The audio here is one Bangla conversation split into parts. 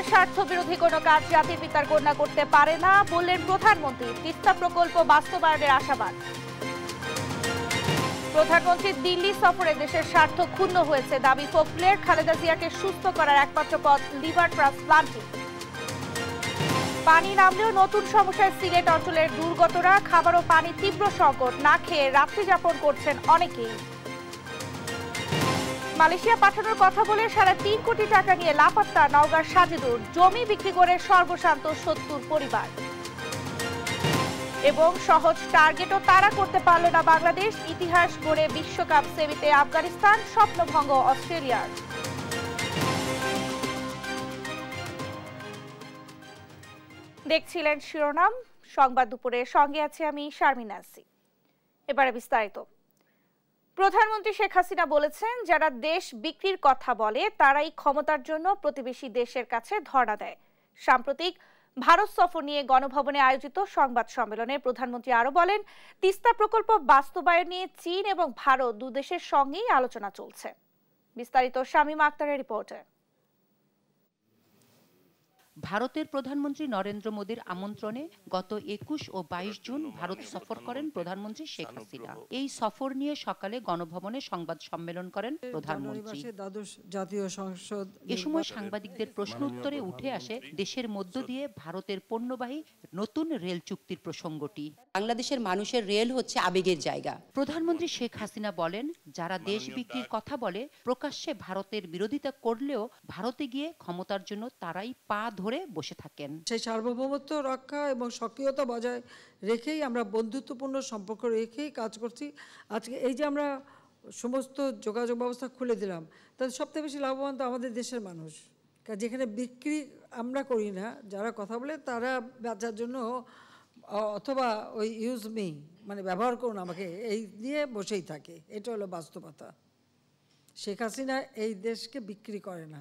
দেশের স্বার্থ বিরোধী কোনো কাজ জাতির পিতার কন্যা করতে পারে না বললেন প্রধানমন্ত্রী তিস্তা প্রকল্প বাস্তবায়নের আশাবাদ প্রধানমন্ত্রী দিল্লি সফরে দেশের স্বার্থ ক্ষুণ্ণ হয়েছে দাবি ফোকলের খালেদা জিয়াকে সুস্থ করার একমাত্র পথ লিভার ট্রান্সপ্লান্টিং পানি নামলেও নতুন সমস্যায় সিলেট অঞ্চলের দুর্গতরা খাবার ও পানি তীব্র সংকট না খেয়ে রাত্রিযাপন করছেন অনেকেই মালয়েশিয়া পাঠানোর কথা বলে সাড়ে তিন কোটি টাকা নিয়ে লাপাত্তা নওগাঁর সাজিদুর জমি বিক্রি করে সর্বশান্ত সত্তর পরিবার এবং সহজ টার্গেটও তারা করতে পারল না বাংলাদেশ ইতিহাস গড়ে বিশ্বকাপ সেমিতে আফগানিস্তান স্বপ্নভঙ্গ অস্ট্রেলিয়ার দেখছিলেন শিরোনাম সংবাদ দুপুরে সঙ্গে আছে আমি শারমিন এবারে বিস্তারিত প্রধানমন্ত্রী শেখ হাসিনা বলেছেন যারা দেশ বিক্রির কথা বলে তারাই ক্ষমতার জন্য প্রতিবেশী দেশের কাছে ধরা দেয় সাম্প্রতিক ভারত সফর নিয়ে গণভবনে আয়োজিত সংবাদ সম্মেলনে প্রধানমন্ত্রী আরও বলেন তিস্তা প্রকল্প বাস্তবায়ন নিয়ে চীন এবং ভারত দুদেশের সঙ্গেই আলোচনা চলছে বিস্তারিত শামীম আক্তারের রিপোর্টে ভারতের প্রধানমন্ত্রী নরেন্দ্র মোদীর আমন্ত্রণে গত একুশ ও বাইশ জুন ভারত সফর করেন প্রধানমন্ত্রী শেখ হাসিনা এই সফর নিয়ে সকালে গণভবনে সংবাদ সম্মেলন করেন প্রধানমন্ত্রী জাতীয় সংসদ এ সময় সাংবাদিকদের প্রশ্ন উত্তরে উঠে আসে দেশের মধ্য দিয়ে ভারতের পণ্যবাহী নতুন রেল চুক্তির প্রসঙ্গটি বাংলাদেশের মানুষের রেল হচ্ছে আবেগের জায়গা প্রধানমন্ত্রী শেখ হাসিনা বলেন যারা দেশ বিক্রির কথা বলে প্রকাশ্যে ভারতের বিরোধিতা করলেও ভারতে গিয়ে ক্ষমতার জন্য তারাই পা ধরে ধরে বসে থাকেন সেই সার্বভৌমত্ব রক্ষা এবং সক্রিয়তা বজায় রেখেই আমরা বন্ধুত্বপূর্ণ সম্পর্ক রেখেই কাজ করছি আজকে এই যে আমরা সমস্ত যোগাযোগ ব্যবস্থা খুলে দিলাম তাহলে সবথেকে বেশি লাভবান তো আমাদের দেশের মানুষ যেখানে বিক্রি আমরা করি না যারা কথা বলে তারা বেচার জন্য অথবা ওই ইউজ মি মানে ব্যবহার করুন আমাকে এই নিয়ে বসেই থাকে এটা হলো বাস্তবতা শেখ হাসিনা এই দেশকে বিক্রি করে না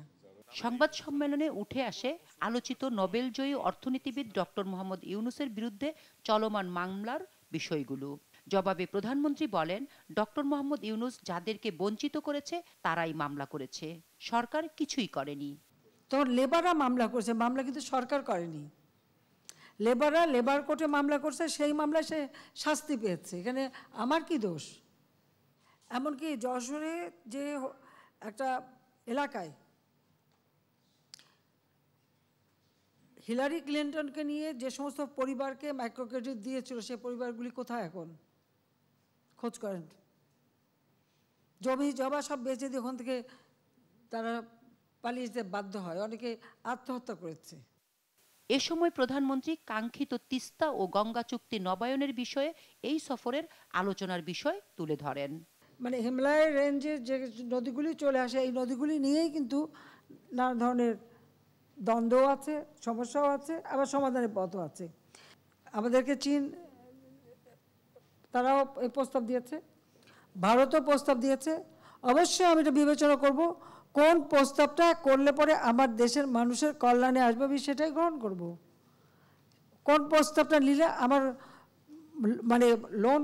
সংবাদ সম্মেলনে উঠে আসে আলোচিত নোবেলজয়ী অর্থনীতিবিদ ডক্টর মোহাম্মদ ইউনুসের বিরুদ্ধে চলমান মামলার বিষয়গুলো জবাবে প্রধানমন্ত্রী বলেন ডক্টর মোহাম্মদ ইউনুস যাদেরকে বঞ্চিত করেছে তারাই মামলা করেছে সরকার কিছুই করেনি তো লেবাররা মামলা করেছে মামলা কিন্তু সরকার করেনি লেবাররা লেবার কোর্টে মামলা করছে সেই মামলায় সে শাস্তি পেয়েছে এখানে আমার কি দোষ এমনকি যশোরে যে একটা এলাকায় হিলারি ক্লিন্টনকে নিয়ে যে সমস্ত পরিবারকে মাইক্রোক্রেডিট দিয়েছিল সে পরিবারগুলি কোথায় এখন খোঁজ করেন জমি জবা সব বেঁচে দিয়ে ওখান থেকে তারা পালিয়ে যেতে বাধ্য হয় অনেকে আত্মহত্যা করেছে এ সময় প্রধানমন্ত্রী কাঙ্ক্ষিত তিস্তা ও গঙ্গা চুক্তি নবায়নের বিষয়ে এই সফরের আলোচনার বিষয় তুলে ধরেন মানে হিমালয় রেঞ্জের যে নদীগুলি চলে আসে এই নদীগুলি নিয়েই কিন্তু নানা ধরনের দ্বন্দ্বও আছে সমস্যাও আছে আবার সমাধানের পথও আছে আমাদেরকে চীন তারাও এই প্রস্তাব দিয়েছে ভারতও প্রস্তাব দিয়েছে অবশ্যই আমি এটা বিবেচনা করব কোন প্রস্তাবটা করলে পরে আমার দেশের মানুষের কল্যাণে আসবে আমি সেটাই গ্রহণ করব। কোন প্রস্তাবটা নিলে আমার মানে লোন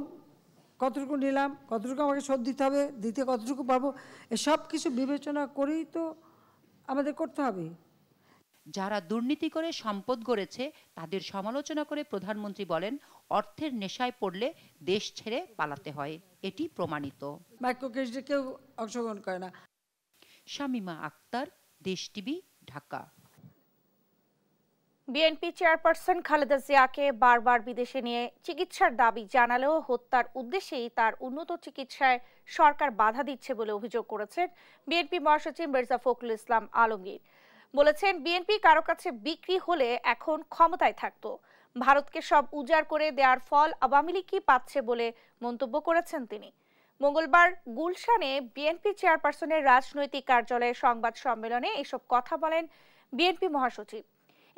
কতটুকু নিলাম কতটুকু আমাকে শোধ দিতে হবে দিতে কতটুকু পাবো এসব কিছু বিবেচনা করেই তো আমাদের করতে হবে যারা দুর্নীতি করে সম্পদ গড়েছে তাদের সমালোচনা করে প্রধানমন্ত্রী বলেন অর্থের নেশায় পড়লে দেশ ছেড়ে পালাতে হয় এটি প্রমাণিত বাক্যকেশে অংশগ্রহণ করে না Shamima Akter Desh TV Dhaka BNP chairperson Khaleda জিয়াকে বারবার বিদেশে নিয়ে চিকিৎসার দাবি জানালেও হত্যার উদ্দেশ্যেই তার উন্নত চিকিৎসায় সরকার বাধা দিচ্ছে বলে অভিযোগ করেছেন বিএনপি মহাসচিব মির্জা ফখরুল ইসলাম আলমগীর বলেছেন বিএনপি কারো কাছে বিক্রি হলে এখন ক্ষমতায় থাকতো ভারতকে সব উজাড় করে দেওয়ার ফল আওয়ামী লীগই পাচ্ছে বলে মন্তব্য করেছেন তিনি মঙ্গলবার গুলশানে বিএনপি চেয়ারপারসনের রাজনৈতিক কার্যালয়ে সংবাদ সম্মেলনে এসব কথা বলেন বিএনপি মহাসচিব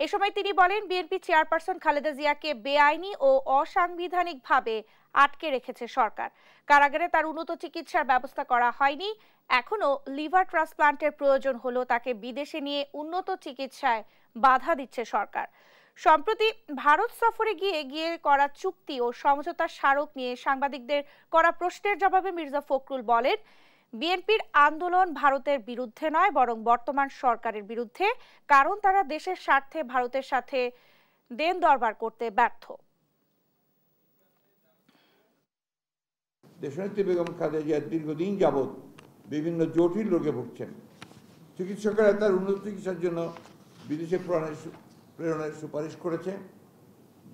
এ সময় তিনি বলেন বিএনপি চেয়ারপারসন খালেদা জিয়াকে বেআইনি ও অসাংবিধানিকভাবে আটকে রেখেছে সরকার কারাগারে তার উন্নত চিকিৎসার ব্যবস্থা করা হয়নি এখনও লিভার ট্রান্সপ্লান্টের প্রয়োজন হলো তাকে বিদেশে নিয়ে উন্নত চিকিৎসায় বাধা দিচ্ছে সরকার সম্প্রতি ভারত সফরে গিয়ে গিয়ে করা চুক্তি ও সমঝোতার স্মারক নিয়ে সাংবাদিকদের করা প্রশ্নের জবাবে মির্জা ফখরুল বলেন বিএনপির আন্দোলন ভারতের বিরুদ্ধে নয় বরং বর্তমান সরকারের বিরুদ্ধে কারণ তারা দেশের স্বার্থে ভারতের সাথে দেন দরবার করতে ব্যর্থ দেশনেত্রী বেগম খালেদা জিয়া দীর্ঘদিন যাবত বিভিন্ন জটিল রোগে ভুগছেন চিকিৎসকেরা তার উন্নত চিকিৎসার জন্য বিদেশে প্রেরণের সুপারিশ করেছে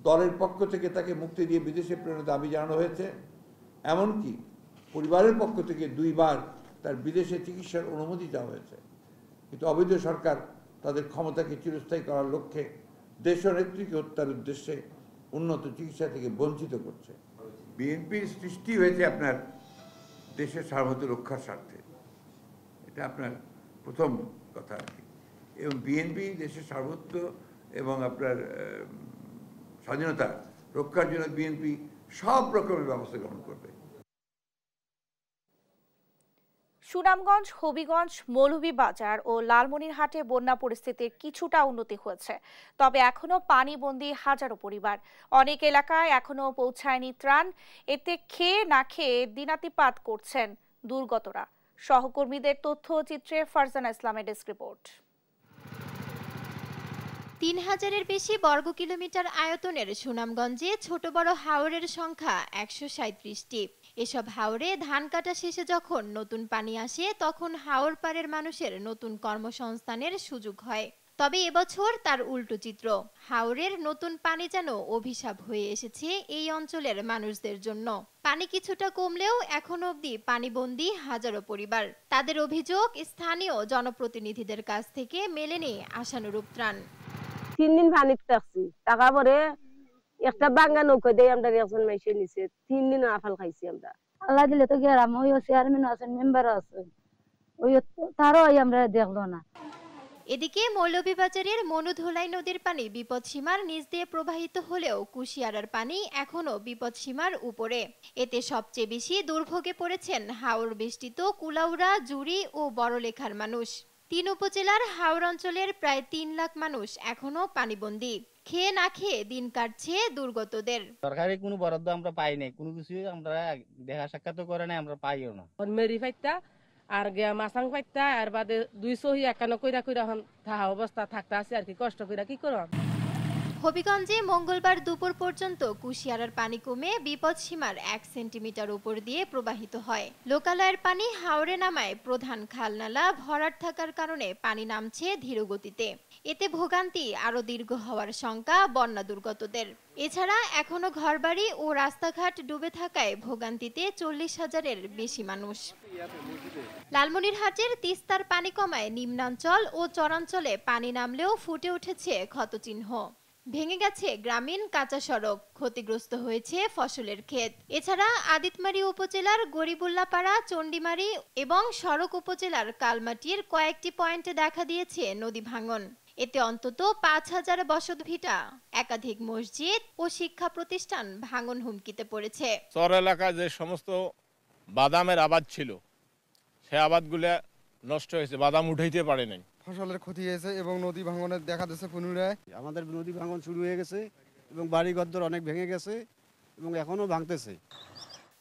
দলের পক্ষ থেকে তাকে মুক্তি দিয়ে বিদেশে প্রেরণের দাবি জানানো হয়েছে এমনকি পরিবারের পক্ষ থেকে দুইবার তার বিদেশে চিকিৎসার অনুমতি দেওয়া হয়েছে কিন্তু অবৈধ সরকার তাদের ক্ষমতাকে চিরস্থায়ী করার লক্ষ্যে দেশ দেশনেত্রীকে হত্যার উদ্দেশ্যে উন্নত চিকিৎসা থেকে বঞ্চিত করছে বিএনপির সৃষ্টি হয়েছে আপনার দেশের সার্বত রক্ষার স্বার্থে এটা আপনার প্রথম কথা আর কি এবং বিএনপি দেশের সার্বত্ব এবং আপনার স্বাধীনতা রক্ষার জন্য বিএনপি সব রকমের ব্যবস্থা গ্রহণ করবে সুনামগঞ্জ হবিগঞ্জ মৌলভীবাজার ও লালমনিরহাটে বন্যা পরিস্থিতির কিছুটা উন্নতি হয়েছে তবে এখনও পানিবন্দী হাজারো পরিবার অনেক এলাকায় এখনও পৌঁছায়নি ত্রাণ এতে খেয়ে না খেয়ে দিনাতিপাত করছেন দুর্গতরা সহকর্মীদের তথ্যচিত্রে ফারজানা ইসলামের ডেস্ক রিপোর্ট তিন হাজারের বেশি বর্গ কিলোমিটার আয়তনের সুনামগঞ্জে ছোট বড় হাওরের সংখ্যা একশো সাঁত্রিশটি এসব হাওরে ধান কাটা শেষে যখন নতুন পানি আসে তখন হাওর পাড়ের মানুষের নতুন কর্মসংস্থানের সুযোগ হয় তবে এবছর তার উল্টো চিত্র হাওরের নতুন পানি যেন অভিশাপ হয়ে এসেছে এই অঞ্চলের মানুষদের জন্য পানি কিছুটা কমলেও এখন অবধি পানিবন্দী হাজারো পরিবার তাদের অভিযোগ স্থানীয় জনপ্রতিনিধিদের কাছ থেকে মেলেনি আশানুরূপ ত্রাণ তিন দিন পানি টাকা পরে একটা বাঙ্গা নৌকো দেয় আমরা রেশন মাইসে নিছে তিন দিন আফাল খাইছি আমরা আল্লাহ দিলে তো গেরাম ওইও চেয়ারম্যান আছেন মেম্বার আছে ওই তারও আমরা দেখলো না এদিকে মৌলভীবাজারের মনুধলাই নদীর পানি বিপদসীমার নিচ দিয়ে প্রবাহিত হলেও কুশিয়ারার পানি এখনও বিপদসীমার উপরে এতে সবচেয়ে বেশি দুর্ভোগে পড়েছেন হাওর বেষ্টিত কুলাউড়া জুড়ি ও বড়লেখার মানুষ তিন উপজেলার হাওর অঞ্চলের প্রায় তিন লাখ মানুষ এখনও পানিবন্দী খেয়ে না খেয়ে দিন কাটছে দুর্গতদের সরকারি কোনো বরাদ্দ আমরা পাই নাই কোনো কিছু আমরা দেখা সাক্ষাৎ করে নাই আমরা পাইও না মেরি ফাইতা আর মাসাং ফাইতা আর বাদে দুইশো একান্ন কইরা কইরা হন থাহা অবস্থা থাকতে আছে আর কি কষ্ট কইরা কি করব হবিগঞ্জে মঙ্গলবার দুপুর পর্যন্ত কুশিয়ারার পানি কমে বিপদসীমার এক সেন্টিমিটার উপর দিয়ে প্রবাহিত হয় লোকালয়ের পানি হাওড়ে নামায় প্রধান খালনালা ভরাট থাকার কারণে পানি নামছে ধীরগতিতে এতে ভোগান্তি আরও দীর্ঘ হওয়ার শঙ্কা বন্যা দুর্গতদের এছাড়া এখনও ঘরবাড়ি ও রাস্তাঘাট ডুবে থাকায় ভোগান্তিতে চল্লিশ হাজারের বেশি মানুষ লালমনিরহাটের তিস্তার পানি কমায় নিম্নাঞ্চল ও চরাঞ্চলে পানি নামলেও ফুটে উঠেছে ক্ষতচিহ্ন ভেঙে গেছে গ্রামীণ কাঁচা সড়ক ক্ষতিগ্রস্ত হয়েছে ফসলের ক্ষেত এছাড়া আদিতমারি উপজেলার গরিবুল্লাপাড়া চণ্ডীমারি এবং সড়ক উপজেলার কালমাটির কয়েকটি পয়েন্টে দেখা দিয়েছে নদী ভাঙন এতে অন্তত পাঁচ হাজার ভিটা একাধিক মসজিদ ও শিক্ষা প্রতিষ্ঠান ভাঙন হুমকিতে পড়েছে চর এলাকায় যে সমস্ত বাদামের আবাদ ছিল সে আবাদগুলো নষ্ট হয়েছে বাদাম উঠাইতে পারে নাই ফসলের ক্ষতি হয়েছে এবং নদী ভাঙনের দেখা দিয়েছে পুনরায় আমাদের নদী ভাঙন শুরু হয়ে গেছে এবং বাড়ি বাড়িঘর অনেক ভেঙে গেছে এবং এখনও ভাঙতেছে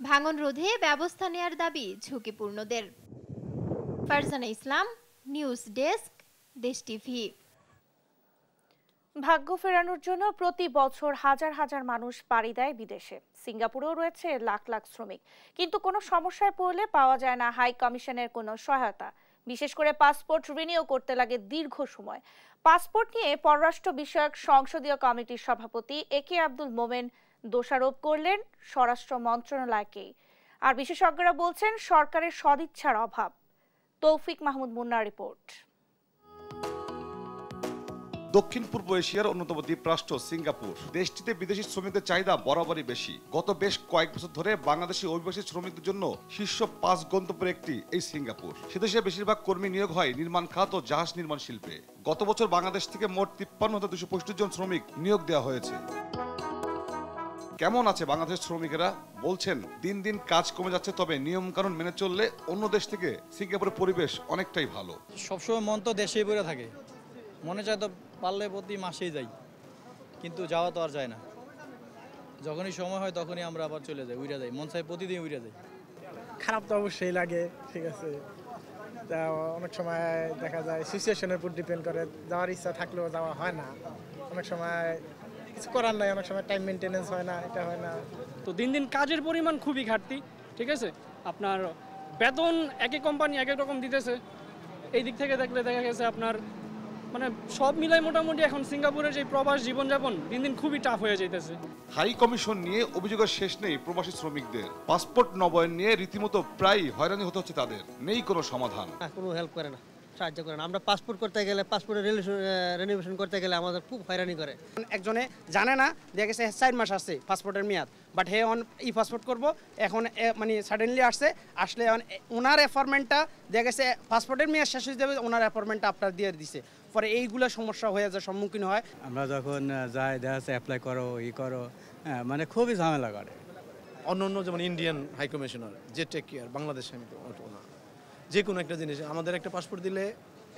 ভাঙন রোধে ব্যবস্থা নেয়ার দাবি ঝুঁকিপূর্ণদের Farzana Islam news desk Desh TV ভাগ্য ফেরানোর জন্য প্রতি বছর হাজার হাজার মানুষ পাড়ি দেয় বিদেশে সিঙ্গাপুরেও রয়েছে লাখ লাখ শ্রমিক কিন্তু কোনো সমস্যায় পড়লে পাওয়া যায় না হাই কমিশনের কোনো সহায়তা বিশেষ করে পাসপোর্ট রিনিউ করতে লাগে দীর্ঘ সময় পাসপোর্ট নিয়ে পররাষ্ট্র বিষয়ক সংসদীয় কমিটির সভাপতি এ কে আব্দুল মোমেন দোষারোপ করলেন স্বরাষ্ট্র মন্ত্রণালয়কেই আর বিশেষজ্ঞরা বলছেন সরকারের সদিচ্ছার অভাব তৌফিক মাহমুদ মুন্না রিপোর্ট দক্ষিণ পূর্ব এশিয়ার অন্যতম দ্বীপরাষ্ট্র সিঙ্গাপুর দেশটিতে বিদেশি শ্রমিকদের চাহিদা বরাবরই বেশি গত বেশ কয়েক বছর ধরে বাংলাদেশি অভিবাসী শ্রমিকদের জন্য শীর্ষ পাঁচ গন্তব্যের একটি এই সিঙ্গাপুর সেদেশে বেশিরভাগ কর্মী নিয়োগ হয় নির্মাণ খাত ও জাহাজ নির্মাণ শিল্পে গত বছর বাংলাদেশ থেকে মোট তিপ্পান্ন হাজার দুশো পঁয়ষট্টি জন শ্রমিক নিয়োগ দেওয়া হয়েছে কেমন আছে বাংলাদেশের শ্রমিকেরা বলছেন দিন দিন কাজ কমে যাচ্ছে তবে নিয়ম কানুন মেনে চললে অন্য দেশ থেকে সিঙ্গাপুরের পরিবেশ অনেকটাই ভালো সবসময় মন তো দেশেই পড়ে থাকে মনে চায় তো পারলে প্রতি মাসেই যাই কিন্তু যাওয়া তো আর যায় না যখনই সময় হয় তখনই আমরা আবার চলে যাই উড়ে যাই মন চায় প্রতিদিন উইরা যাই খারাপ তো অবশ্যই লাগে ঠিক আছে তা অনেক সময় দেখা যায় সিচুয়েশনের উপর ডিপেন্ড করে যাওয়ার ইচ্ছা থাকলেও যাওয়া হয় না অনেক সময় কিছু করার নাই অনেক সময় টাইম মেনটেনেন্স হয় না এটা হয় না তো দিন দিন কাজের পরিমাণ খুবই ঘাটতি ঠিক আছে আপনার বেতন একই কোম্পানি এক এক রকম দিতেছে এই দিক থেকে দেখলে দেখা গেছে আপনার মানে সব মিলাই মোটামুটি এখন সিঙ্গাপুরের যে প্রবাস জীবনযাপন দিন দিন খুবই টাফ হয়ে যাইতেছে হাই কমিশন নিয়ে অভিযোগের শেষ নেই প্রবাসী শ্রমিকদের পাসপোর্ট নবায়ন নিয়ে রীতিমতো প্রায় হয়রানি হতে হচ্ছে তাদের নেই কোনো সমাধান কোনো হেল্প করে না সাহায্য করে না আমরা পাসপোর্ট করতে গেলে পাসপোর্টের রেনোভেশন করতে গেলে আমাদের খুব হয়রানি করে একজনে জানে না দেখা গেছে চার মাস আসছে পাসপোর্টের মেয়াদ বাট হে অন ই পাসপোর্ট করব এখন মানে সাডেনলি আসছে আসলে ওনার অ্যাপয়েন্টমেন্টটা দেখা গেছে পাসপোর্টের মেয়াদ শেষ হয়ে যাবে ওনার অ্যাপয়েন্টমেন্টটা আপনার দিয়ে দিছে পরে এইগুলো সমস্যা হয়ে যায় সম্মুখীন হয় আমরা যখন যাই দেখা যাচ্ছে অ্যাপ্লাই করো ই করো হ্যাঁ মানে খুবই ঝামেলা করে অন্য অন্য যেমন ইন্ডিয়ান হাই কমিশনার যে টেক কেয়ার বাংলাদেশ আমি যে কোনো একটা জিনিস আমাদের একটা পাসপোর্ট দিলে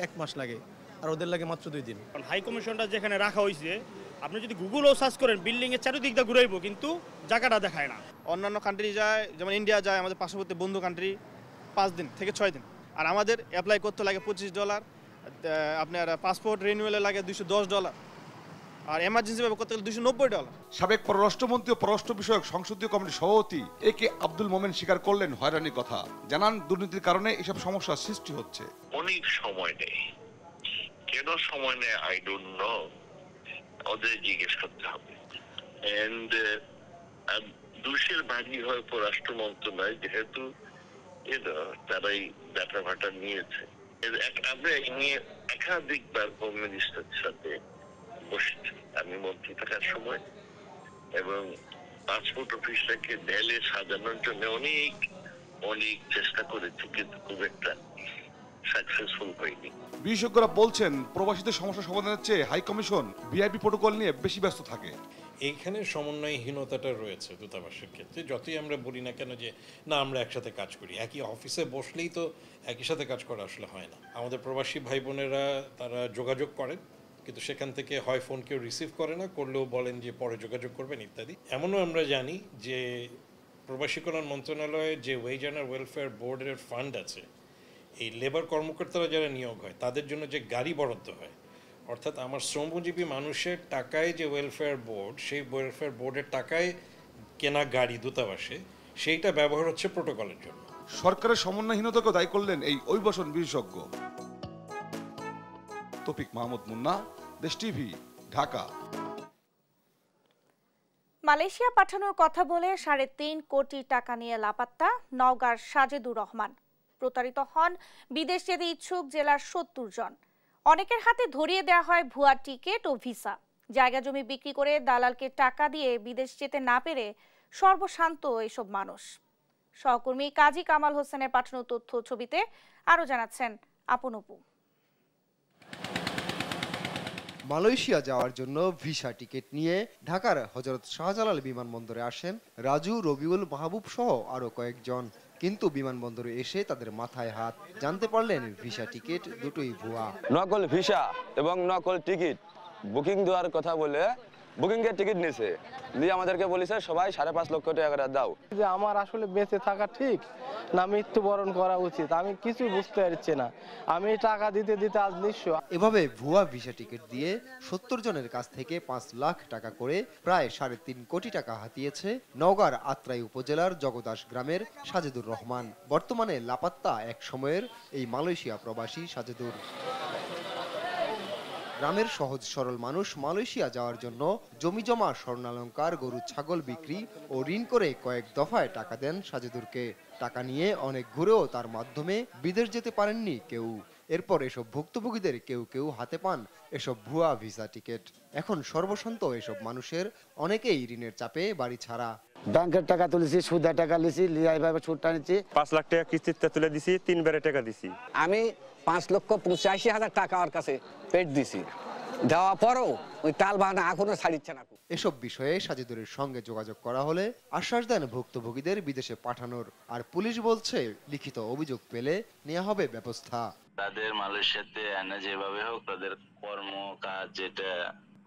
এক মাস লাগে আর ওদের লাগে মাত্র দুই দিন হাই কমিশনটা যেখানে রাখা হয়েছে আপনি যদি গুগলও সার্চ করেন বিল্ডিংয়ের চারিদিকটা ঘুরাইবো কিন্তু জায়গাটা দেখায় না অন্যান্য কান্ট্রি যায় যেমন ইন্ডিয়া যায় আমাদের পার্শ্ববর্তী বন্ধু কান্ট্রি পাঁচ দিন থেকে ছয় দিন আর আমাদের অ্যাপ্লাই করতে লাগে পঁচিশ ডলার আপনার পাসপোর্ট রিনিউয়ালে লাগে দুশো দশ ডলার আর এমার্জেন্সিভাবে করতে গেলে দুশো নব্বই ডলার সাবেক পররাষ্ট্রমন্ত্রী ও পররাষ্ট্র বিষয়ক সংসদীয় কমিটির সভাপতি এ কে আব্দুল মোমেন স্বীকার করলেন হয়রানির কথা জানান দুর্নীতির কারণে এসব সমস্যার সৃষ্টি হচ্ছে অনেক সময় নেই কেন সময় নেই আই ডোন্ট নো ওদের জিজ্ঞেস করতে হবে এন্ড দুশের ভাগই হয় পররাষ্ট্র মন্ত্রণালয় যেহেতু তারাই ব্যাটা ভাটা নিয়েছে আমরা এই নিয়ে একাধিকবার সাথে বসেছি আমি মন্ত্রী থাকার সময় এবং পাসপোর্ট অফিসটাকে দেয়ালে সাজানোর জন্য অনেক অনেক চেষ্টা করেছি কিন্তু খুব একটা বিশেষজ্ঞরা বলছেন প্রবাসীদের সমস্যা সমাধানের চেয়ে হাই কমিশন ভিআইপি প্রোটোকল নিয়ে বেশি ব্যস্ত থাকে এইখানে সমন্বয়হীনতাটা রয়েছে দূতাবাসের ক্ষেত্রে যতই আমরা বলি না কেন যে না আমরা একসাথে কাজ করি একই অফিসে বসলেই তো একই সাথে কাজ করা আসলে হয় না আমাদের প্রবাসী ভাই বোনেরা তারা যোগাযোগ করেন কিন্তু সেখান থেকে হয় ফোন কেউ রিসিভ করে না করলেও বলেন যে পরে যোগাযোগ করবেন ইত্যাদি এমনও আমরা জানি যে প্রবাসী কল্যাণ মন্ত্রণালয়ে যে ওয়েজ অ্যান্ড ওয়েলফেয়ার বোর্ডের ফান্ড আছে এই লেবার কর্মকর্তারা যারা নিয়োগ হয় তাদের জন্য যে গাড়ি বরাদ্দ হয় অর্থাৎ আমার শ্রমজীবী মানুষের টাকায় যে ওয়েলফেয়ার বোর্ড সেই ওয়েলফেয়ার বোর্ডের টাকায় কেনা গাড়ি দূতাবাসে সেইটা ব্যবহার হচ্ছে প্রোটোকলের জন্য সরকারের সমন্বয়হীনতাকে দায়ী করলেন এই অভিবাসন বিশেষজ্ঞ তপিক মাহমুদ মুন্না দেশ টিভি ঢাকা মালয়েশিয়া পাঠানোর কথা বলে সাড়ে তিন কোটি টাকা নিয়ে লাপাত্তা নওগাঁর সাজেদুর রহমান প্রতারিত হন বিদেশ যেতে ইচ্ছুক জেলার সত্তর জন অনেকের হাতে ধরিয়ে দেওয়া হয় ভুয়া টিকিট ও ভিসা জায়গা জমি বিক্রি করে দালালকে টাকা দিয়ে বিদেশ যেতে না পেরে সর্বশান্ত এসব মানুষ সহকর্মী কাজী কামাল হোসেনের পাঠানো তথ্য ছবিতে আরও জানাচ্ছেন আপন মালয়েশিয়া যাওয়ার জন্য ভিসা টিকিট নিয়ে ঢাকার হজরত শাহজালাল বিমানবন্দরে আসেন রাজু রবিউল মাহবুব সহ আরও কয়েকজন কিন্তু বিমানবন্দরে এসে তাদের মাথায় হাত জানতে পারলেন ভিসা টিকিট দুটোই ভুয়া নকল ভিসা এবং নকল টিকিট বুকিং দেওয়ার কথা বলে বুকিংয়ের টিকিট নিয়েছে দিয়ে আমাদেরকে বলেছে সবাই সাড়ে পাঁচ লক্ষ টাকা দাও যে আমার আসলে বেঁচে থাকা ঠিক না মৃত্যুবরণ করা উচিত আমি কিছুই বুঝতে পারছি না আমি টাকা দিতে দিতে আজ নিঃস্ব এভাবে ভুয়া ভিসা টিকিট দিয়ে সত্তর জনের কাছ থেকে পাঁচ লাখ টাকা করে প্রায় সাড়ে তিন কোটি টাকা হাতিয়েছে নওগাঁর আত্রাই উপজেলার জগদাস গ্রামের সাজেদুর রহমান বর্তমানে লাপাত্তা এক সময়ের এই মালয়েশিয়া প্রবাসী সাজেদুর গ্রামের সহজ সরল মানুষ মালয়েশিয়া যাওয়ার জন্য জমি জমা স্বর্ণালঙ্কার গরু ছাগল বিক্রি ও ঋণ করে কয়েক দফায় টাকা দেন সাজেদুরকে টাকা নিয়ে অনেক ঘুরেও তার মাধ্যমে বিদেশ যেতে পারেননি কেউ এরপর এসব ভুক্তভোগীদের কেউ কেউ হাতে পান এসব ভুয়া ভিসা টিকিট এখন সর্বশান্ত এসব মানুষের অনেকেই ঋণের চাপে বাড়ি ছাড়া ব্যাংকের টাকা তুলেছি সুদের টাকা লিছি এইভাবে সুদটা নিচ্ছি পাঁচ লাখ টাকা কিস্তিতে তুলে দিছি তিন বেড়ে টাকা দিছি আমি পাঁচ লক্ষ পঁচাশি হাজার টাকা ওর কাছে পেট দিছি দেওয়া পরও ওই তাল বাহানা এখনো ছাড়িচ্ছে না এসব বিষয়ে সাজিদুরের সঙ্গে যোগাযোগ করা হলে আশ্বাস দেন ভুক্তভোগীদের বিদেশে পাঠানোর আর পুলিশ বলছে লিখিত অভিযোগ পেলে নেওয়া হবে ব্যবস্থা তাদের মালয়েশিয়াতে আনা যেভাবে হোক তাদের কর্ম কাজ যেটা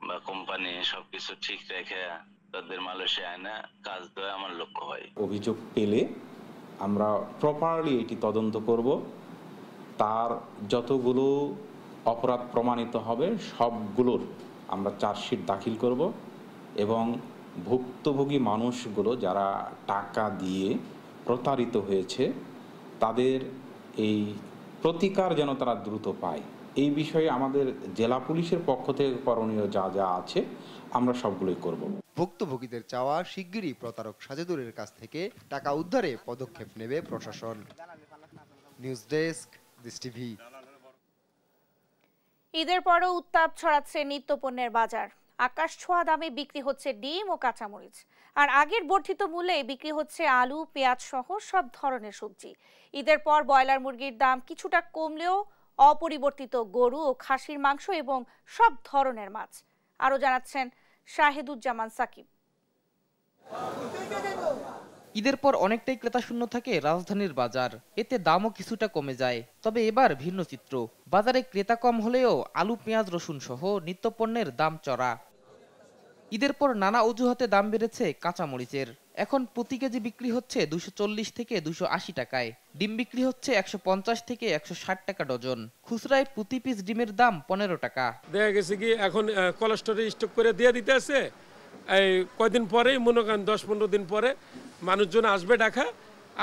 বা কোম্পানি সবকিছু ঠিক রেখে তাদের মালয়েশিয়া আনা কাজ দেওয়া আমার লক্ষ্য হয় অভিযোগ পেলে আমরা প্রপারলি এটি তদন্ত করব তার যতগুলো অপরাধ প্রমাণিত হবে সবগুলোর আমরা চার্জশিট দাখিল করব এবং ভুক্তভোগী মানুষগুলো যারা টাকা দিয়ে প্রতারিত হয়েছে তাদের এই প্রতিকার যেন তারা দ্রুত পায় এই বিষয়ে আমাদের জেলা পুলিশের পক্ষ থেকে করণীয় যা যা আছে আমরা সবগুলোই করব ভুক্তভোগীদের চাওয়া শিগগিরই প্রতারক সাজেদুরের কাছ থেকে টাকা উদ্ধারে পদক্ষেপ নেবে প্রশাসন নিউজ ডেস্ক টিভি ঈদের পরও উত্তাপ ছড়াচ্ছে নিত্যপণ্যের বাজার আকাশ ছোঁয়া দামে বিক্রি হচ্ছে ডিম ও কাঁচামরিচ আর আগের বর্ধিত মূল্যে বিক্রি হচ্ছে আলু পেঁয়াজ সহ সব ধরনের সবজি ঈদের পর ব্রয়লার মুরগির দাম কিছুটা কমলেও অপরিবর্তিত গরু ও খাসির মাংস এবং সব ধরনের মাছ আরও জানাচ্ছেন শাহেদুজ্জামান সাকিব ঈদের পর অনেকটাই ক্রেতা শূন্য থাকে রাজধানীর বাজার এতে দামও কিছুটা কমে যায় তবে এবার ভিন্ন চিত্র বাজারে ক্রেতা কম হলেও আলু পেঁয়াজ রসুন সহ নিত্যপণ্যের দাম চড়া ঈদের পর নানা অজুহাতে দাম বেড়েছে কাঁচামরিচের এখন প্রতি কেজি বিক্রি হচ্ছে দুশো চল্লিশ থেকে দুশো আশি টাকায় ডিম বিক্রি হচ্ছে একশো পঞ্চাশ থেকে একশো ষাট টাকা ডজন খুচরায় প্রতি পিস ডিমের দাম পনেরো টাকা দেখা গেছে কি এখন কোলেস্টোরে স্টক করে দিয়ে দিতে আছে এই কয়দিন পরেই মনে করেন দশ পনেরো দিন পরে মানুষজন আসবে ডাকা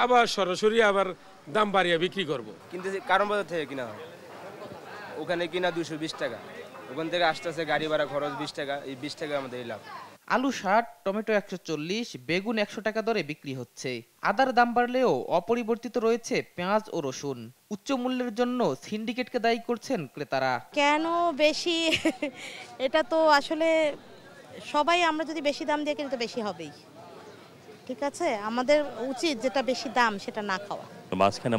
আবার সরাসরি আবার দাম বাড়িয়ে বিক্রি করব কিন্তু কারণ বাজার থেকে কিনা ওখানে কিনা দুশো বিশ টাকা ওখান থেকে আসতে আসতে গাড়ি ভাড়া খরচ বিশ টাকা এই বিশ টাকা আমাদের লাভ আলু ষাট টমেটো একশো চল্লিশ বেগুন একশো টাকা দরে বিক্রি হচ্ছে আদার দাম বাড়লেও অপরিবর্তিত রয়েছে পেঁয়াজ ও রসুন উচ্চ মূল্যের জন্য সিন্ডিকেটকে দায়ী করছেন ক্রেতারা কেন বেশি এটা তো আসলে সবাই আমরা যদি বেশি দাম দিয়ে কিনি তো বেশি হবেই ঠিক আছে আমাদের উচিত যেটা বেশি দাম সেটা না খাওয়া মাঝখানে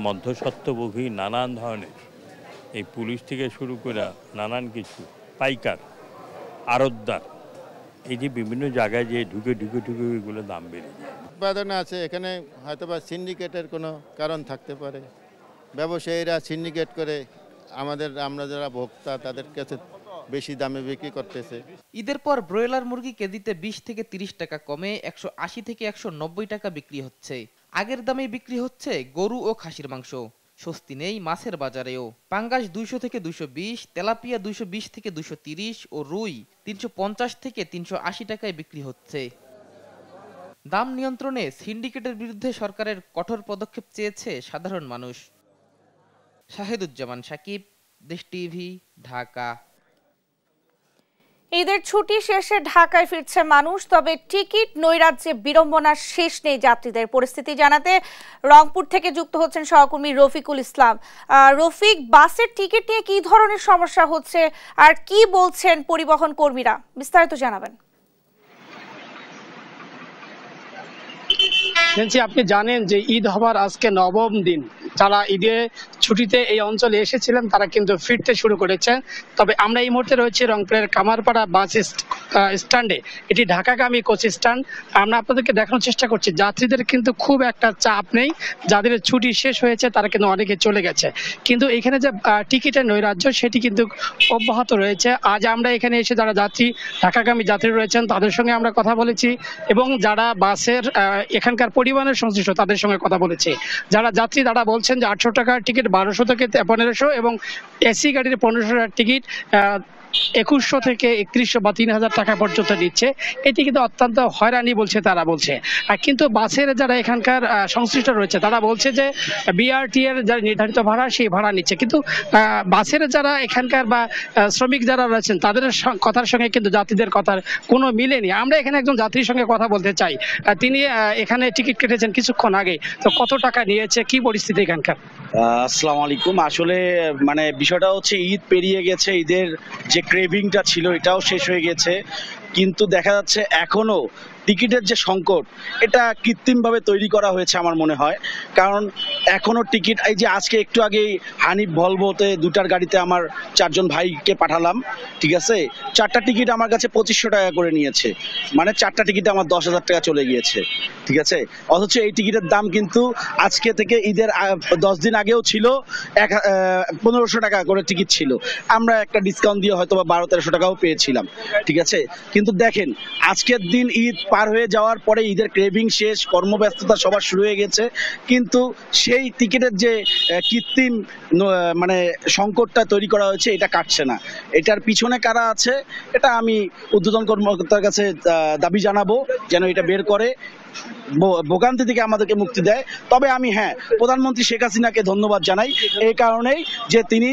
বহি নানান ধরনের এই পুলিশ থেকে শুরু করে নানান কিছু পাইকার আরদ্দার এই যে বিভিন্ন জায়গায় যে ঢুকে ঢুকে ঢুকে এগুলো দাম বেড়ে উৎপাদনে উৎপাদন আছে এখানে হয়তো বা সিন্ডিকেটের কোনো কারণ থাকতে পারে ব্যবসায়ীরা সিন্ডিকেট করে আমাদের আমরা যারা ভোক্তা তাদের কাছে বেশি দামে বিক্রি করতেছে ঈদের পর ব্রয়লার মুরগি কেজিতে বিশ থেকে তিরিশ টাকা কমে একশো আশি থেকে নব্বই টাকা বিক্রি হচ্ছে আগের দামে বিক্রি হচ্ছে গরু ও খাসির মাংস স্বস্তি নেই মাছের বাজারেও পাঙ্গাস দুইশো থেকে দুইশো বিশ তেলাপিয়া দুইশো বিশ থেকে দুইশো তিরিশ ও রুই তিনশো পঞ্চাশ থেকে তিনশো আশি টাকায় বিক্রি হচ্ছে দাম নিয়ন্ত্রণে সিন্ডিকেটের বিরুদ্ধে সরকারের কঠোর পদক্ষেপ চেয়েছে সাধারণ মানুষ শাহেদুজ্জামান সাকিব দেশ টিভি ঢাকা ঈদের ছুটি শেষে ঢাকায় ফিরছে মানুষ তবে টিকিট নৈরাজ্যে বিড়ম্বনার শেষ নেই যাত্রীদের পরিস্থিতি জানাতে রংপুর থেকে যুক্ত হচ্ছেন সহকর্মী রফিকুল ইসলাম রফিক বাসের টিকিট নিয়ে কি ধরনের সমস্যা হচ্ছে আর কি বলছেন পরিবহন কর্মীরা বিস্তারিত জানাবেন আপনি জানেন যে ঈদ হবার আজকে নবম দিন যারা ঈদে ছুটিতে এই অঞ্চলে এসেছিলেন তারা কিন্তু ফিরতে শুরু করেছেন তবে আমরা এই মুহূর্তে রয়েছি রংপুরের কামারপাড়া বাস স্ট্যান্ডে এটি ঢাকাগামী কোচ স্ট্যান্ড আমরা আপনাদেরকে দেখানোর চেষ্টা করছি যাত্রীদের কিন্তু খুব একটা চাপ নেই যাদের ছুটি শেষ হয়েছে তারা কিন্তু অনেকে চলে গেছে কিন্তু এখানে যে টিকিটের নৈরাজ্য সেটি কিন্তু অব্যাহত রয়েছে আজ আমরা এখানে এসে যারা যাত্রী ঢাকাগামী যাত্রী রয়েছেন তাদের সঙ্গে আমরা কথা বলেছি এবং যারা বাসের এখানকার পরিবহনের সংশ্লিষ্ট তাদের সঙ্গে কথা বলেছি যারা যাত্রী তারা বলছে পাচ্ছেন যে আটশো টাকার টিকিট বারোশো থেকে পনেরোশো এবং এসি গাড়ির পনেরোশো টাকার টিকিট একুশশো থেকে একত্রিশশো বা তিন হাজার টাকা পর্যন্ত নিচ্ছে এটি কিন্তু অত্যন্ত হয়রানি বলছে তারা বলছে কিন্তু বাসের যারা এখানকার সংশ্লিষ্ট রয়েছে তারা বলছে যে বিআরটি এর যারা নির্ধারিত ভাড়া সেই ভাড়া নিচ্ছে কিন্তু বাসের যারা এখানকার বা শ্রমিক যারা রয়েছেন তাদের কথার সঙ্গে কিন্তু যাত্রীদের কথার কোনো মিলেনি আমরা এখানে একজন যাত্রীর সঙ্গে কথা বলতে চাই তিনি এখানে টিকিট কেটেছেন কিছুক্ষণ আগে তো কত টাকা নিয়েছে কি পরিস্থিতি এখানকার আসসালামু আলাইকুম আসলে মানে বিষয়টা হচ্ছে ঈদ পেরিয়ে গেছে ঈদের যে ক্রেভিংটা ছিল এটাও শেষ হয়ে গেছে কিন্তু দেখা যাচ্ছে এখনও টিকিটের যে সংকট এটা কৃত্রিমভাবে তৈরি করা হয়েছে আমার মনে হয় কারণ এখনও টিকিট এই যে আজকে একটু আগেই হানিফ ভলভোতে দুটার গাড়িতে আমার চারজন ভাইকে পাঠালাম ঠিক আছে চারটা টিকিট আমার কাছে পঁচিশশো টাকা করে নিয়েছে মানে চারটা টিকিটে আমার দশ হাজার টাকা চলে গিয়েছে ঠিক আছে অথচ এই টিকিটের দাম কিন্তু আজকে থেকে ঈদের দশ দিন আগেও ছিল এক পনেরোশো টাকা করে টিকিট ছিল আমরা একটা ডিসকাউন্ট দিয়ে হয়তো বা বারো তেরোশো টাকাও পেয়েছিলাম ঠিক আছে কিন্তু দেখেন আজকের দিন ঈদ পার হয়ে যাওয়ার পরে ঈদের ক্রেভিং শেষ কর্মব্যস্ততা সবার শুরু হয়ে গেছে কিন্তু সেই টিকিটের যে কৃত্রিম মানে সংকটটা তৈরি করা হয়েছে এটা কাটছে না এটার পিছনে কারা আছে এটা আমি উদ্বোধন কর্মকর্তার কাছে দাবি জানাবো যেন এটা বের করে ভোগান্তি থেকে আমাদেরকে মুক্তি দেয় তবে আমি হ্যাঁ প্রধানমন্ত্রী শেখ হাসিনাকে ধন্যবাদ জানাই এই কারণেই যে তিনি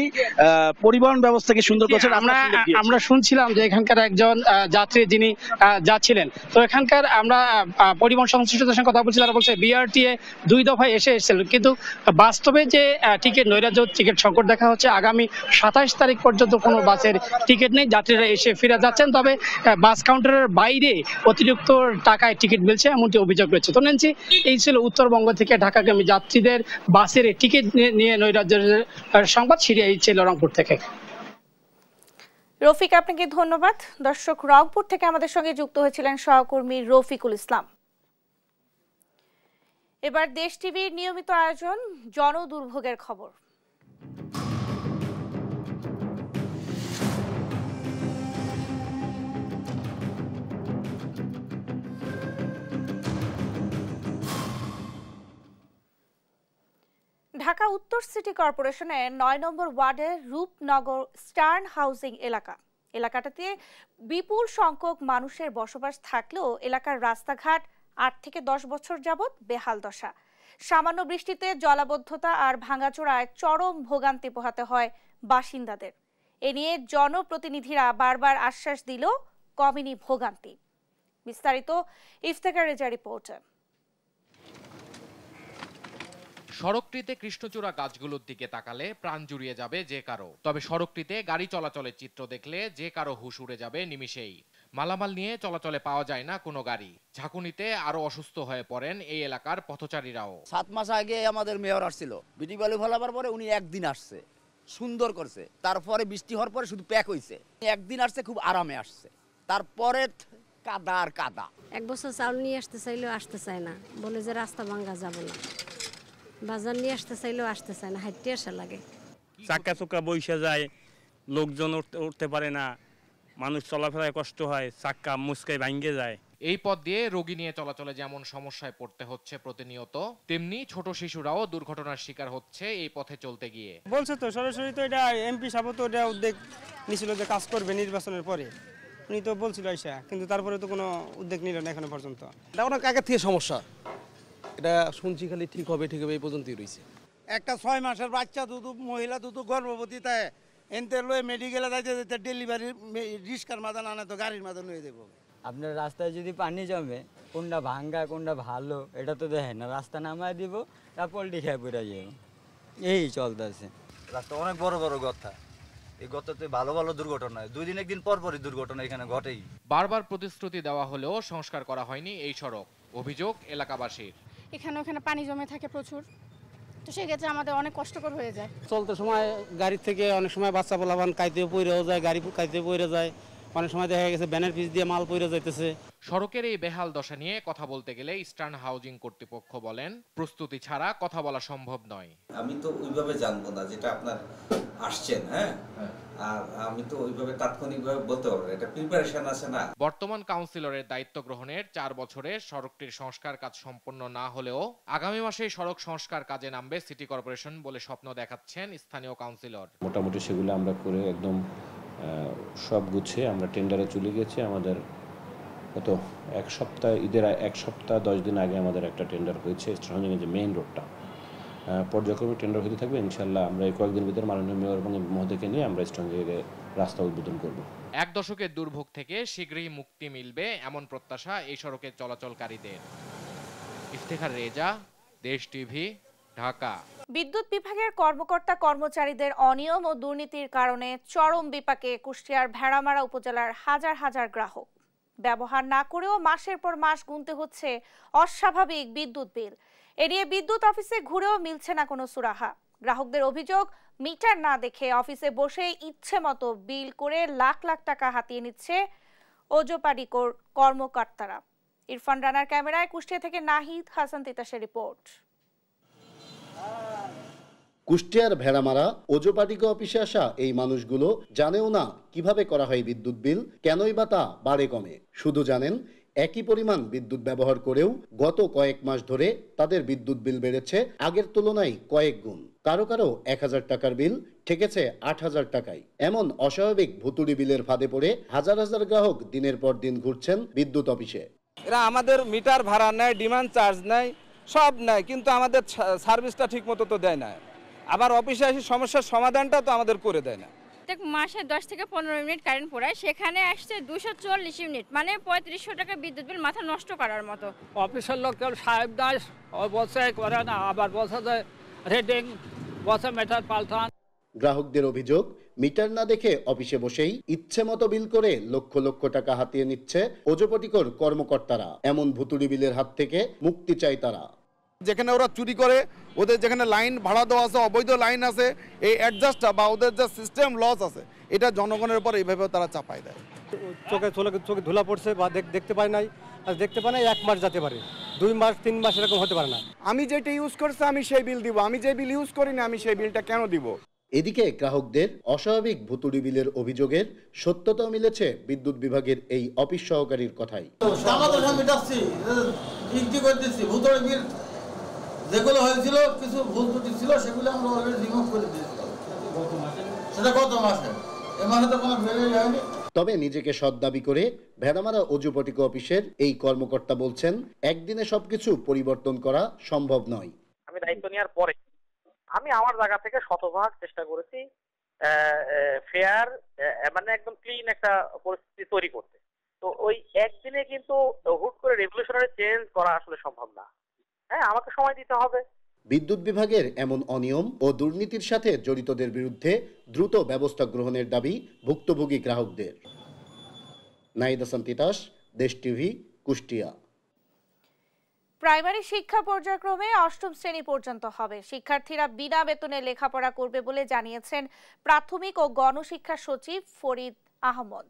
পরিবহন ব্যবস্থাকে সুন্দর করেছেন আমরা আমরা শুনছিলাম যে এখানকার একজন যাত্রী যিনি যাচ্ছিলেন তো এখানকার সরকার আমরা পরিবহন সংশ্লিষ্টদের সঙ্গে কথা বলছি তারা বলছে বিআরটিএ দুই দফায় এসে এসেছিল কিন্তু বাস্তবে যে টিকিট নৈরাজ্য টিকিট সংকট দেখা হচ্ছে আগামী সাতাশ তারিখ পর্যন্ত কোনো বাসের টিকিট নেই যাত্রীরা এসে ফিরে যাচ্ছেন তবে বাস কাউন্টারের বাইরে অতিরিক্ত টাকায় টিকিট মিলছে এমনটি অভিযোগ রয়েছে তো নেনছি এই ছিল উত্তরবঙ্গ থেকে ঢাকাগামী যাত্রীদের বাসের টিকিট নিয়ে নৈরাজ্যের সংবাদ ছিঁড়ে এই ছিল রংপুর থেকে রফিক আপনাকে ধন্যবাদ দর্শক রংপুর থেকে আমাদের সঙ্গে যুক্ত হয়েছিলেন সহকর্মী রফিকুল ইসলাম এবার দেশ টিভির নিয়মিত আয়োজন জনদুর্ভোগের খবর ঢাকা উত্তর সিটি কর্পোরেশনের নয় নম্বর ওয়ার্ডের রূপনগর স্টার্ন হাউজিং এলাকা এলাকাটাতে বিপুল সংখ্যক মানুষের বসবাস থাকলেও এলাকার রাস্তাঘাট আট থেকে দশ বছর যাবৎ বেহাল দশা সামান্য বৃষ্টিতে জলাবদ্ধতা আর ভাঙাচোড়ায় চরম ভোগান্তি পোহাতে হয় বাসিন্দাদের এ নিয়ে জনপ্রতিনিধিরা বারবার আশ্বাস দিল কমিনি ভোগান্তি বিস্তারিত ইফতেকার রেজা রিপোর্টার সড়কটিতে কৃষ্ণচূড়া গাছগুলোর দিকে তাকালে প্রাণ জুড়িয়ে যাবে যে কারো তবে সড়কটিতে গাড়ি চলাচলের চিত্র দেখলে যে কারো হুশ উড়ে যাবে নিমিষেই মালামাল নিয়ে চলাচলে পাওয়া যায় না কোনো গাড়ি ঝাঁকুনিতে আরো অসুস্থ হয়ে পড়েন এই এলাকার পথচারীরাও সাত মাস আগে আমাদের মেয়র আসছিল বিটি বালু ফেলাবার পরে উনি একদিন আসছে সুন্দর করছে তারপরে বৃষ্টি হওয়ার পরে শুধু প্যাক হয়েছে একদিন আসছে খুব আরামে আসছে তারপরে কাদা আর কাদা এক বছর চাউল নিয়ে আসতে চাইলেও আসতে চায় না বলে যে রাস্তা ভাঙ্গা যাবো না বাজার নিয়ে আসতে চাইলেও আসতে চায় না হাঁটতে আসা লাগে চাকা চোকা বৈশা যায় লোকজন উঠতে পারে না মানুষ চলাফেরায় কষ্ট হয় চাক্কা মুসকাই ভাঙ্গে যায় এই পথ দিয়ে রোগী নিয়ে চলাচলে যেমন সমস্যায় পড়তে হচ্ছে প্রতিনিয়ত তেমনি ছোট শিশুরাও দুর্ঘটনার শিকার হচ্ছে এই পথে চলতে গিয়ে বলছে তো সরাসরি তো এটা এমপি সাহেব তো এটা উদ্যোগ নিছিল যে কাজ করবে নির্বাচনের পরে উনি তো বলছিল আইসা কিন্তু তারপরে তো কোনো উদ্যোগ নিল না এখনো পর্যন্ত এটা অনেক আগের থেকে সমস্যা এটা শুনছি খালি ঠিক হবে ঠিক হবে এই পর্যন্তই রয়েছে একটা ছয় মাসের বাচ্চা দুটো মহিলা দুধু গর্ভবতী তাই এনতে লয়ে মেডিকেলে যাইতে যেতে ডেলিভারি রিক্সার মাদান আনে তো গাড়ির মাদান লয়ে দেবো আপনার রাস্তায় যদি পানি জমে কোনটা ভাঙ্গা কোনটা ভালো এটা তো দেখেন না রাস্তা নামায় দিব তা পোলট্রি খেয়ে পড়ে যাবে এই চলতেছে রাস্তা অনেক বড় বড় কথা এই গততে ভালো ভালো দুর্ঘটনা দুই দিন একদিন পর পরই দুর্ঘটনা এখানে ঘটেই বারবার প্রতিশ্রুতি দেওয়া হলেও সংস্কার করা হয়নি এই সড়ক অভিযোগ এলাকাবাসীর এখানে ওখানে পানি জমে থাকে প্রচুর তো সেক্ষেত্রে আমাদের অনেক কষ্টকর হয়ে যায় চলতে সময় গাড়ির থেকে অনেক সময় বাচ্চা পোলাবান কাইতে পইরেও যায় গাড়ি কাইতে পইরে যায় অনেক সময় দেখা গেছে ব্যানের পিস দিয়ে মাল পইরে যাইতেছে সড়কের এই বেহাল দশা নিয়ে কথা বলতে গেলে ইস্টার্ন হাউজিং কর্তৃপক্ষ বলেন প্রস্তুতি ছাড়া কথা বলা সম্ভব নয় আমি তো ওইভাবে জানবো না যেটা আপনার আসছেন হ্যাঁ আর আমি তো ওইভাবে তাৎক্ষণিকভাবে বলতে পারবো এটা প্রিপারেশন আছে না বর্তমান কাউন্সিলরের দায়িত্ব গ্রহণের চার বছরে সড়কটির সংস্কার কাজ সম্পন্ন না হলেও আগামী মাসেই সড়ক সংস্কার কাজে নামবে সিটি কর্পোরেশন বলে স্বপ্ন দেখাচ্ছেন স্থানীয় কাউন্সিলর মোটামুটি সেগুলো আমরা করে একদম সব গুছিয়ে আমরা টেন্ডারে চলে গেছি আমাদের গত এক সপ্তাহ ঈদের এক সপ্তাহ দশ দিন আগে আমাদের একটা টেন্ডার হয়েছে সরঞ্জঙ্গের যে মেইন রোডটা পর্যায়ক্রমে টেন্ডার হতে থাকবে ইনশাল্লাহ আমরা এই কয়েকদিন ভিতরে মাননীয় মেয়র এবং মহোদয়কে নিয়ে আমরা স্ট্রঞ্জঙ্গে রাস্তা উদ্বোধন করব এক দশকের দুর্ভোগ থেকে শীঘ্রই মুক্তি মিলবে এমন প্রত্যাশা এই সড়কে চলাচলকারীদের ইফতেখার রেজা দেশ টিভি ঢাকা বিদ্যুৎ বিভাগের কর্মকর্তা কর্মচারীদের অনিয়ম ও দুর্নীতির কারণে চরম বিপাকে কুষ্টিয়ার ভেড়ামারা উপজেলার হাজার হাজার গ্রাহক ব্যবহার না করেও মাসের পর মাস গুনতে হচ্ছে অস্বাভাবিক বিদ্যুৎ বিল এড়িয়ে বিদ্যুৎ অফিসে ঘুরেও মিলছে না কোনো সুরাহা গ্রাহকদের অভিযোগ মিটার না দেখে অফিসে বসে ইচ্ছে মতো বিল করে লাখ লাখ টাকা হাতিয়ে নিচ্ছে ওজোপারি কর্মকর্তারা ইরফান রানার ক্যামেরায় কুষ্টিয়া থেকে নাহিদ হাসান তিতাসের রিপোর্ট কুষ্টিয়ার ভেড়ামারা ওজোপাটিকা অফিসে আসা এই মানুষগুলো জানেও না কিভাবে করা হয় বিদ্যুৎ বিল কেনই বা তা বাড়ে কমে শুধু জানেন একই পরিমাণ বিদ্যুৎ ব্যবহার করেও গত কয়েক মাস ধরে তাদের বিদ্যুৎ বিল বেড়েছে আগের তুলনায় কয়েক গুণ কারো কারো এক হাজার টাকার বিল ঠেকেছে আট হাজার টাকায় এমন অস্বাভাবিক ভুতুড়ি বিলের ফাঁদে পড়ে হাজার হাজার গ্রাহক দিনের পর দিন ঘুরছেন বিদ্যুৎ অফিসে এরা আমাদের মিটার ভাড়া নেয় ডিমান্ড চার্জ নেয় সব নেয় কিন্তু আমাদের সার্ভিসটা ঠিক মতো তো দেয় না আবার অফিসে এসে সমস্যার সমাধানটা তো আমাদের করে দেয় না মাসে দশ থেকে পনেরো মিনিট কারেন্ট পড়ায় সেখানে আসছে দুশো চল্লিশ ইউনিট মানে পঁয়ত্রিশশো টাকা বিদ্যুৎ বিল মাথা নষ্ট করার মতো অফিসের লোক কেউ সাহেব দাস বসে করে না আবার বসে রেডিং বসে মেটার পাল্টান গ্রাহকদের অভিযোগ মিটার না দেখে অফিসে বসেই ইচ্ছে মতো বিল করে লক্ষ লক্ষ টাকা হাতিয়ে নিচ্ছে অজপটিকর কর্মকর্তারা এমন ভুতুড়ি বিলের হাত থেকে মুক্তি চায় তারা যেখানে ওরা চুরি করে ওদের যেখানে লাইন ভাড়া দেওয়া আছে অবৈধ লাইন আছে এই অ্যাডজাস্টটা বা ওদের যে সিস্টেম লস আছে এটা জনগণের উপর এইভাবে তারা চাপায় দেয় চোখে চোখে ধুলা পড়ছে বা দেখতে পায় নাই আর দেখতে পায় না এক মাস যেতে পারে দুই মাস তিন মাস এরকম হতে পারে না আমি যেটা ইউজ করছি আমি সেই বিল দিব আমি যে বিল ইউজ করি না আমি সেই বিলটা কেন দিব এদিকে গ্রাহকদের অস্বাভাবিক ভুতুড়ি বিলের অভিযোগের সত্যতাও মিলেছে বিদ্যুৎ বিভাগের এই অফিস সহকারীর কথাই যেগুলো হয়েছিল কিছু ভুল ত্রুটি ছিল সেগুলো আমরা অলরেডি রিমুভ করে দিয়েছিলাম সেটা গত মাসে এ মাসে তো কোনো ভেরি হয়নি তবে নিজেকে সৎ দাবি করে ভেড়ামারা অজুপটিক অফিসের এই কর্মকর্তা বলছেন একদিনে সবকিছু পরিবর্তন করা সম্ভব নয় আমি দায়িত্ব নেওয়ার পরে আমি আমার জায়গা থেকে শতভাগ চেষ্টা করেছি ফেয়ার মানে একদম ক্লিন একটা পরিস্থিতি তৈরি করতে তো ওই একদিনে কিন্তু হুট করে রেভলিউশনারি চেঞ্জ করা আসলে সম্ভব না হ্যাঁ, আমাকে সময় দিতে হবে বিদ্যুৎ বিভাগের এমন অনিয়ম ও দুর্নীতির সাথে জড়িতদের বিরুদ্ধে দ্রুত ব্যবস্থা গ্রহণের দাবি ভুক্তভোগী গ্রাহকদের তিতাস দেশ টিভি কুষ্টিয়া প্রাইমারি শিক্ষা পর্যায়ক্রমে অষ্টম শ্রেণী পর্যন্ত হবে শিক্ষার্থীরা বিনা বেতনে লেখাপড়া করবে বলে জানিয়েছেন প্রাথমিক ও গণশিক্ষা সচিব ফরিদ আহমদ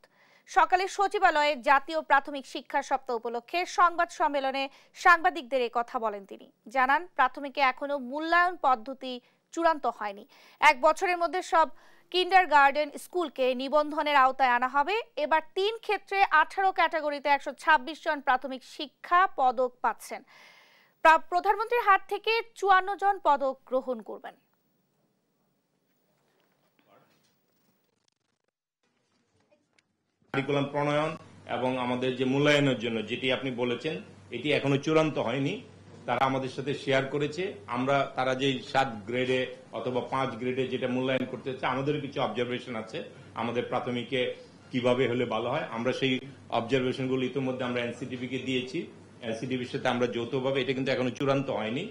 সকালে সচিবালয়ে জাতীয় প্রাথমিক শিক্ষা সপ্তাহ উপলক্ষে সংবাদ সম্মেলনে সাংবাদিকদের কথা বলেন তিনি জানান প্রাথমিকে এখনো মূল্যায়ন পদ্ধতি চূড়ান্ত হয়নি এক বছরের মধ্যে সব কিন্ডার গার্ডেন স্কুলকে নিবন্ধনের আওতায় আনা হবে এবার তিন ক্ষেত্রে আঠারো ক্যাটাগরিতে একশো জন প্রাথমিক শিক্ষা পদক পাচ্ছেন প্রধানমন্ত্রীর হাত থেকে চুয়ান্ন জন পদক গ্রহণ করবেন কারিকুলাম প্রণয়ন এবং আমাদের যে মূল্যায়নের জন্য যেটি আপনি বলেছেন এটি এখনো চূড়ান্ত হয়নি তারা আমাদের সাথে শেয়ার করেছে আমরা তারা যে সাত গ্রেডে অথবা পাঁচ গ্রেডে যেটা মূল্যায়ন করতে চাচ্ছে আমাদের কিছু অবজারভেশন আছে আমাদের প্রাথমিকে কিভাবে হলে ভালো হয় আমরা সেই অবজারভেশনগুলো ইতিমধ্যে আমরা এনসিটিভিকে দিয়েছি এনসিটিভির সাথে আমরা যৌথভাবে এটা কিন্তু এখনো চূড়ান্ত হয়নি